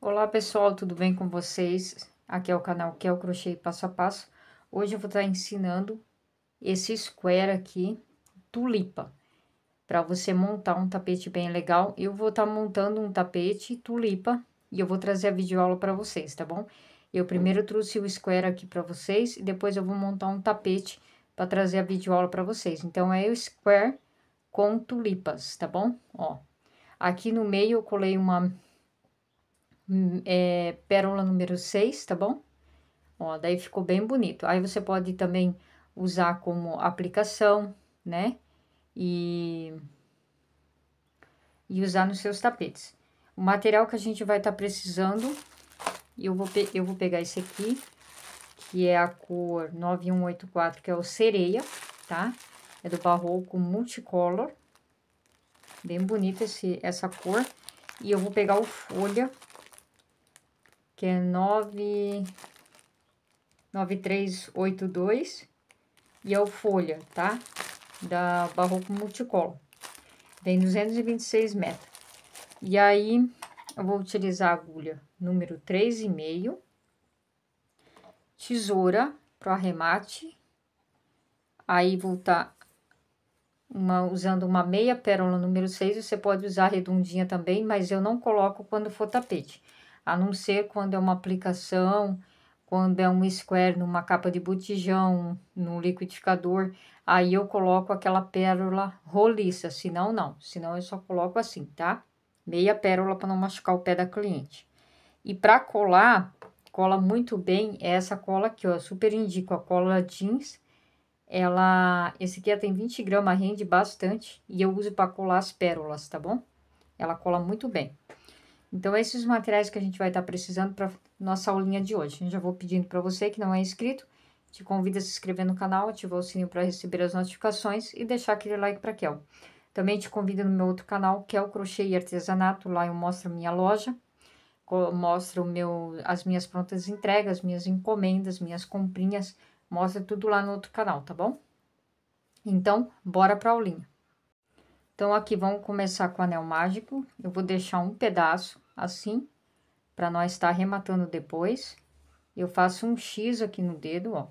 Olá pessoal, tudo bem com vocês? Aqui é o canal que é o Crochê Passo a Passo. Hoje eu vou estar ensinando esse square aqui, tulipa, para você montar um tapete bem legal. Eu vou estar montando um tapete tulipa e eu vou trazer a videoaula para vocês, tá bom? Eu primeiro trouxe o square aqui para vocês e depois eu vou montar um tapete para trazer a videoaula para vocês. Então, é o square com tulipas, tá bom? Ó, aqui no meio eu colei uma Hum, é, pérola número 6, tá bom? Ó, daí ficou bem bonito. Aí você pode também usar como aplicação, né? E, e usar nos seus tapetes. O material que a gente vai estar tá precisando, eu vou, eu vou pegar esse aqui, que é a cor 9184, que é o sereia, tá? É do Barroco Multicolor. Bem bonita essa cor. E eu vou pegar o folha que é 9382 e é o folha, tá? Da Barroco Multicolor. Tem 226 metros. E aí eu vou utilizar a agulha número 3,5, tesoura para arremate. Aí vou estar tá uma, usando uma meia pérola número 6, você pode usar redondinha também, mas eu não coloco quando for tapete a não ser quando é uma aplicação, quando é um square numa capa de botijão, num liquidificador, aí eu coloco aquela pérola roliça, senão não, senão eu só coloco assim, tá? Meia pérola para não machucar o pé da cliente. E para colar, cola muito bem é essa cola aqui, ó, super indico a cola jeans, ela, esse aqui tem 20 gramas, rende bastante e eu uso para colar as pérolas, tá bom? Ela cola muito bem. Então, esses materiais que a gente vai estar precisando para nossa aulinha de hoje. Eu já vou pedindo para você que não é inscrito, te convido a se inscrever no canal, ativar o sininho para receber as notificações e deixar aquele like para Kel. Também te convido no meu outro canal, que é o Crochê e Artesanato, lá eu mostro a minha loja, mostro meu, as minhas prontas entregas, minhas encomendas, minhas comprinhas, mostra tudo lá no outro canal, tá bom? Então, bora para a aulinha. Então, aqui vamos começar com o anel mágico. Eu vou deixar um pedaço assim, para nós estar tá arrematando depois. Eu faço um X aqui no dedo, ó.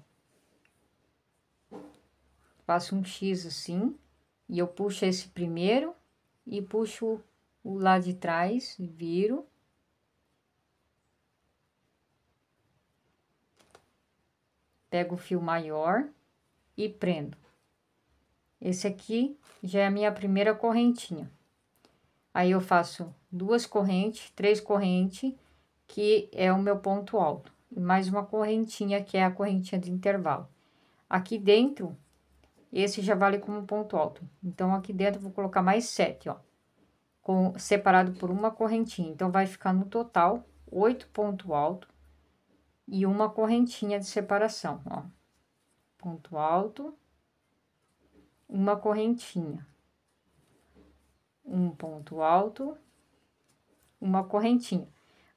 Faço um X assim, e eu puxo esse primeiro e puxo o lá de trás, viro. Pego o fio maior e prendo. Esse aqui já é a minha primeira correntinha. Aí, eu faço duas correntes, três correntes, que é o meu ponto alto. E mais uma correntinha, que é a correntinha de intervalo. Aqui dentro, esse já vale como ponto alto. Então, aqui dentro, vou colocar mais sete, ó. Com, separado por uma correntinha. Então, vai ficar no total oito ponto alto e uma correntinha de separação, ó. Ponto alto uma correntinha, um ponto alto, uma correntinha.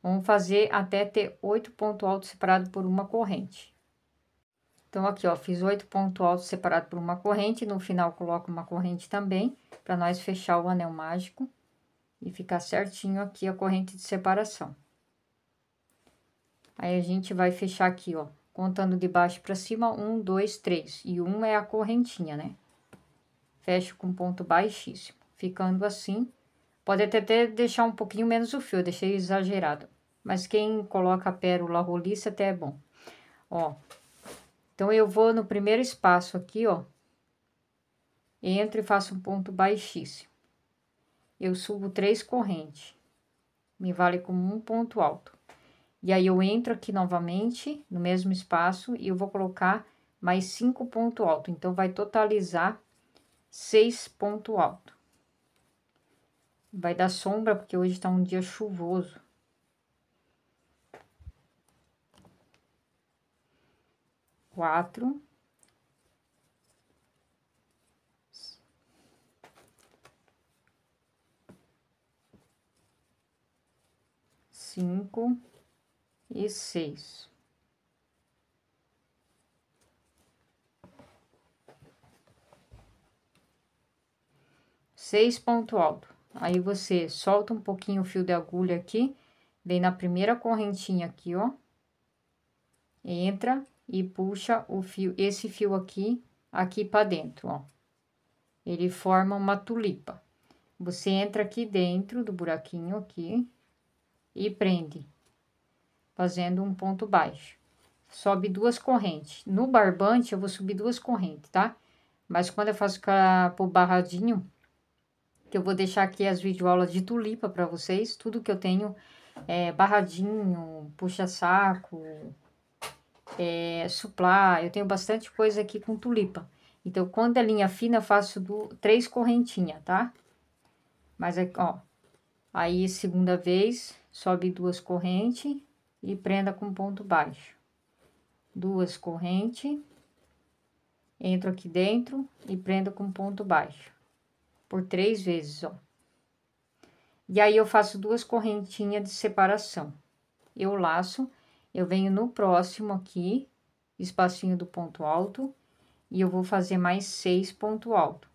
Vamos fazer até ter oito pontos altos separados por uma corrente. Então, aqui, ó, fiz oito pontos altos separados por uma corrente, no final coloco uma corrente também, para nós fechar o anel mágico e ficar certinho aqui a corrente de separação. Aí, a gente vai fechar aqui, ó, contando de baixo para cima, um, dois, três, e um é a correntinha, né? fecho com ponto baixíssimo. Ficando assim, pode até deixar um pouquinho menos o fio, deixei exagerado. Mas quem coloca a pérola roliça até é bom. Ó, então eu vou no primeiro espaço aqui, ó. Entro e faço um ponto baixíssimo. Eu subo três correntes. Me vale como um ponto alto. E aí, eu entro aqui novamente, no mesmo espaço, e eu vou colocar mais cinco ponto alto. Então, vai totalizar seis ponto alto. Vai dar sombra porque hoje está um dia chuvoso. Quatro. Cinco e seis. seis ponto alto. Aí, você solta um pouquinho o fio da agulha aqui, vem na primeira correntinha aqui, ó. Entra e puxa o fio, esse fio aqui, aqui para dentro, ó. Ele forma uma tulipa. Você entra aqui dentro do buraquinho aqui e prende, fazendo um ponto baixo. Sobe duas correntes. No barbante, eu vou subir duas correntes, tá? Mas quando eu faço com a, pro barradinho, que eu vou deixar aqui as videoaulas de tulipa para vocês, tudo que eu tenho, é, barradinho, puxa-saco, é, suplá, eu tenho bastante coisa aqui com tulipa. Então, quando é linha fina, eu faço do, três correntinhas, tá? Mas, é, ó, aí segunda vez, sobe duas correntes e prenda com ponto baixo. Duas correntes, entro aqui dentro e prendo com ponto baixo por três vezes, ó. E aí eu faço duas correntinhas de separação. Eu laço, eu venho no próximo aqui, espacinho do ponto alto, e eu vou fazer mais seis ponto alto.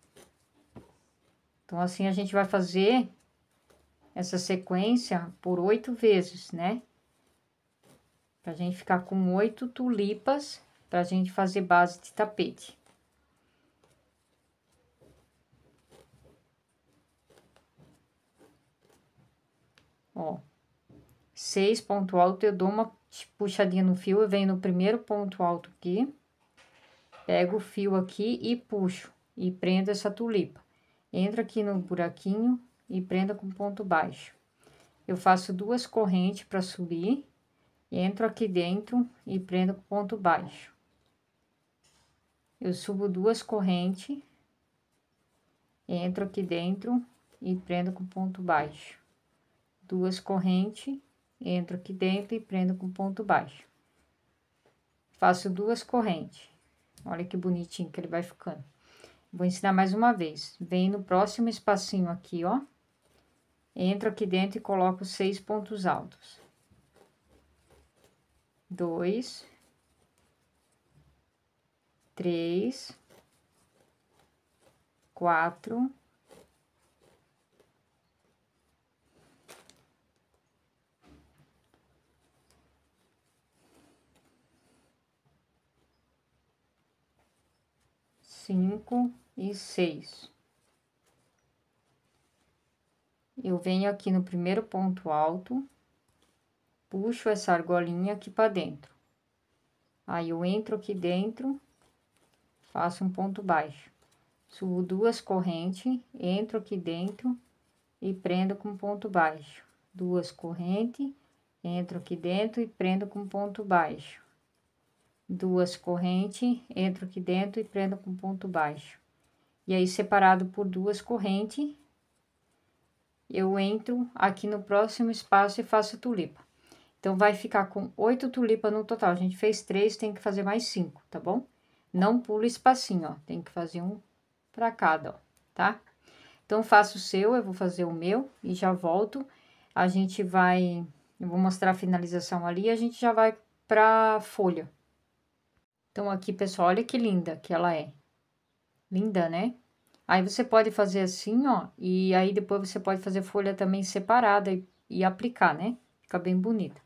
Então, assim, a gente vai fazer essa sequência por oito vezes, né? Pra gente ficar com oito tulipas, pra gente fazer base de tapete. Ó, seis ponto alto, eu dou uma puxadinha no fio, eu venho no primeiro ponto alto aqui, pego o fio aqui e puxo, e prendo essa tulipa. Entro aqui no buraquinho e prenda com ponto baixo. Eu faço duas correntes para subir, entro aqui dentro e prendo com ponto baixo. Eu subo duas correntes, entro aqui dentro e prendo com ponto baixo duas correntes, entro aqui dentro e prendo com ponto baixo. Faço duas correntes. Olha que bonitinho que ele vai ficando. Vou ensinar mais uma vez. Vem no próximo espacinho aqui, ó. Entro aqui dentro e coloco seis pontos altos. Dois. Três. Quatro cinco e seis. Eu venho aqui no primeiro ponto alto, puxo essa argolinha aqui para dentro. Aí, eu entro aqui dentro, faço um ponto baixo. Subo duas correntes, entro aqui dentro e prendo com ponto baixo. Duas correntes, entro aqui dentro e prendo com ponto baixo duas correntes, entro aqui dentro e prendo com ponto baixo. E aí, separado por duas correntes, eu entro aqui no próximo espaço e faço tulipa. Então, vai ficar com oito tulipas no total. A gente fez três, tem que fazer mais cinco, tá bom? Não pula espacinho, ó. Tem que fazer um pra cada, ó, tá? Então, faço o seu, eu vou fazer o meu e já volto. A gente vai... Eu vou mostrar a finalização ali e a gente já vai pra folha, então, aqui, pessoal, olha que linda que ela é. Linda, né? Aí, você pode fazer assim, ó, e aí depois você pode fazer folha também separada e, e aplicar, né? Fica bem bonita.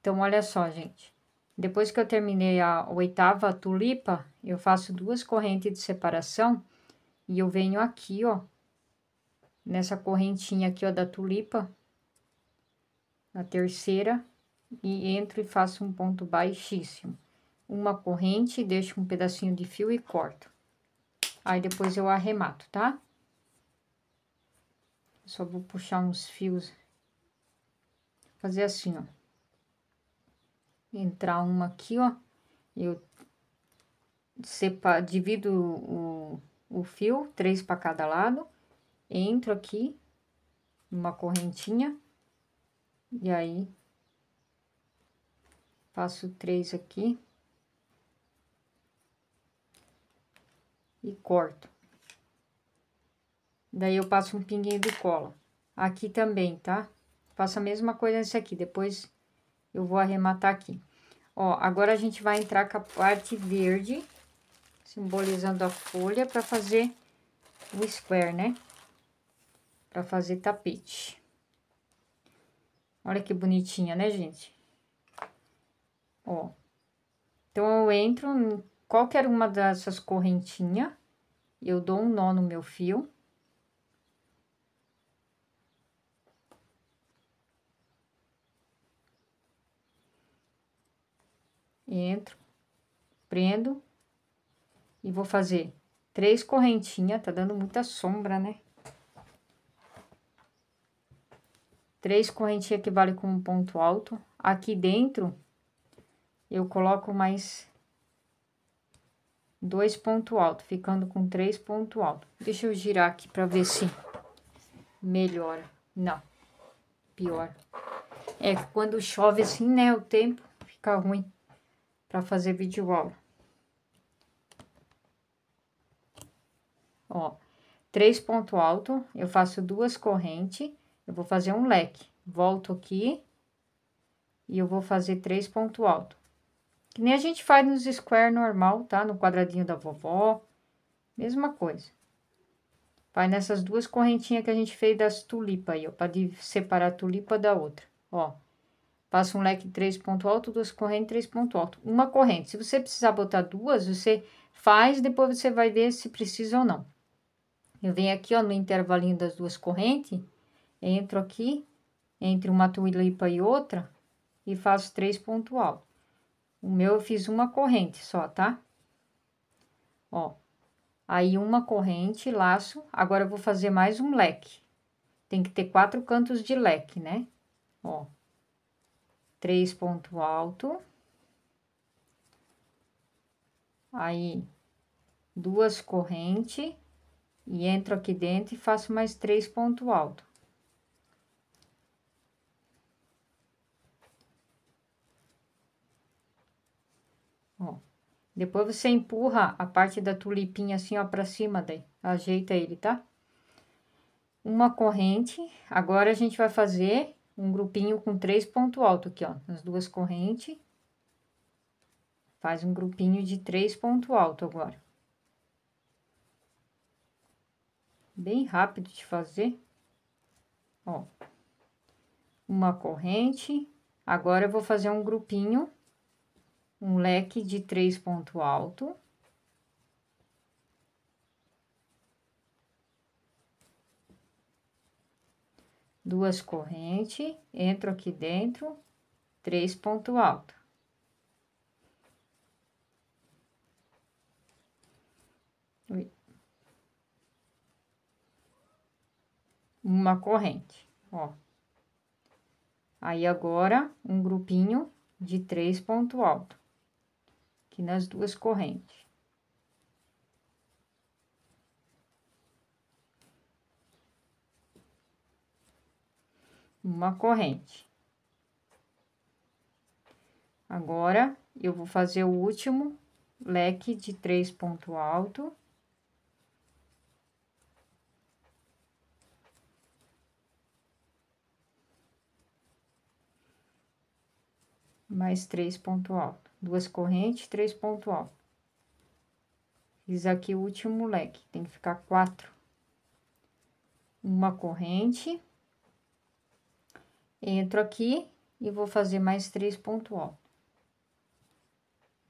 Então, olha só, gente. Depois que eu terminei a oitava tulipa, eu faço duas correntes de separação e eu venho aqui, ó, nessa correntinha aqui, ó, da tulipa, na terceira, e entro e faço um ponto baixíssimo uma corrente, deixo um pedacinho de fio e corto. Aí, depois eu arremato, tá? Só vou puxar uns fios, fazer assim, ó. Entrar uma aqui, ó, eu separo, divido o, o fio, três para cada lado, entro aqui, uma correntinha, e aí, faço três aqui. e corto. Daí eu passo um pinguinho de cola. Aqui também, tá? Faço a mesma coisa nesse aqui, depois eu vou arrematar aqui. Ó, agora a gente vai entrar com a parte verde, simbolizando a folha, para fazer o square, né? Para fazer tapete. Olha que bonitinha, né, gente? Ó. Então, eu entro qualquer uma dessas correntinhas, eu dou um nó no meu fio. Entro, prendo e vou fazer três correntinhas, tá dando muita sombra, né? Três correntinhas que vale com um ponto alto. Aqui dentro, eu coloco mais dois ponto alto, ficando com três ponto alto. Deixa eu girar aqui para ver se melhora. Não, pior. É que quando chove assim, né, o tempo fica ruim para fazer vídeo aula. Ó, três ponto alto, eu faço duas correntes, eu vou fazer um leque. Volto aqui e eu vou fazer três ponto alto. Que nem a gente faz nos square normal, tá? No quadradinho da vovó. Mesma coisa. Vai nessas duas correntinhas que a gente fez das tulipas aí, ó. Pra separar a tulipa da outra, ó. Passa um leque três ponto alto, duas correntes, três ponto alto. Uma corrente. Se você precisar botar duas, você faz, depois você vai ver se precisa ou não. Eu venho aqui, ó, no intervalinho das duas correntes, entro aqui, entre uma tulipa e outra, e faço três pontos altos. O meu eu fiz uma corrente só, tá? Ó, aí uma corrente, laço, agora eu vou fazer mais um leque. Tem que ter quatro cantos de leque, né? Ó, três ponto alto. Aí, duas corrente e entro aqui dentro e faço mais três ponto alto. Depois você empurra a parte da tulipinha assim, ó, pra cima daí. Ajeita ele, tá? Uma corrente. Agora, a gente vai fazer um grupinho com três ponto alto aqui, ó. Nas duas correntes. Faz um grupinho de três ponto alto agora. Bem rápido de fazer. Ó. Uma corrente. Agora, eu vou fazer um grupinho um leque de três ponto alto. Duas correntes, entro aqui dentro, três ponto alto. Uma corrente, ó. Aí agora, um grupinho de três ponto alto aqui nas duas correntes. Uma corrente. Agora, eu vou fazer o último leque de três ponto alto. mais três ponto alto duas correntes, três ponto alto. Fiz aqui o último leque, tem que ficar quatro. Uma corrente. Entro aqui e vou fazer mais três ponto alto.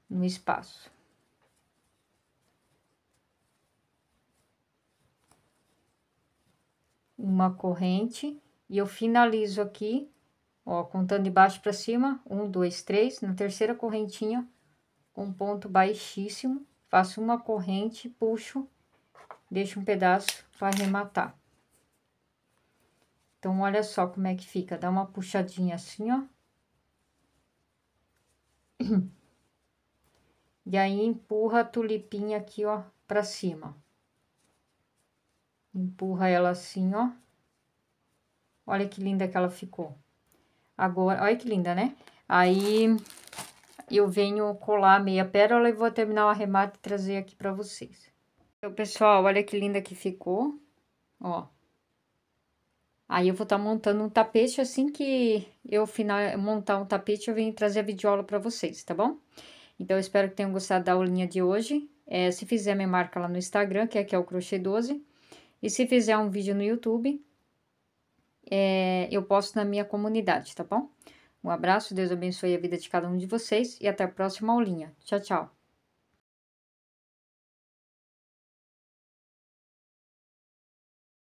No espaço. Uma corrente e eu finalizo aqui Ó, contando de baixo para cima, um, dois, três, na terceira correntinha, um ponto baixíssimo, faço uma corrente, puxo, deixo um pedaço para arrematar. Então, olha só como é que fica, dá uma puxadinha assim, ó. E aí, empurra a tulipinha aqui, ó, pra cima. Empurra ela assim, ó. Olha que linda que ela ficou. Agora, olha que linda, né? Aí, eu venho colar a meia pérola e vou terminar o arremate e trazer aqui pra vocês. Então, pessoal, olha que linda que ficou, ó. Aí, eu vou estar tá montando um tapete assim que eu final, montar um tapete, eu venho trazer a videoaula pra vocês, tá bom? Então, eu espero que tenham gostado da aulinha de hoje. É, se fizer, me marca lá no Instagram, que aqui é, é o Crochê 12. E se fizer um vídeo no YouTube, é, eu posto na minha comunidade, tá bom? Um abraço, Deus abençoe a vida de cada um de vocês e até a próxima aulinha. Tchau, tchau!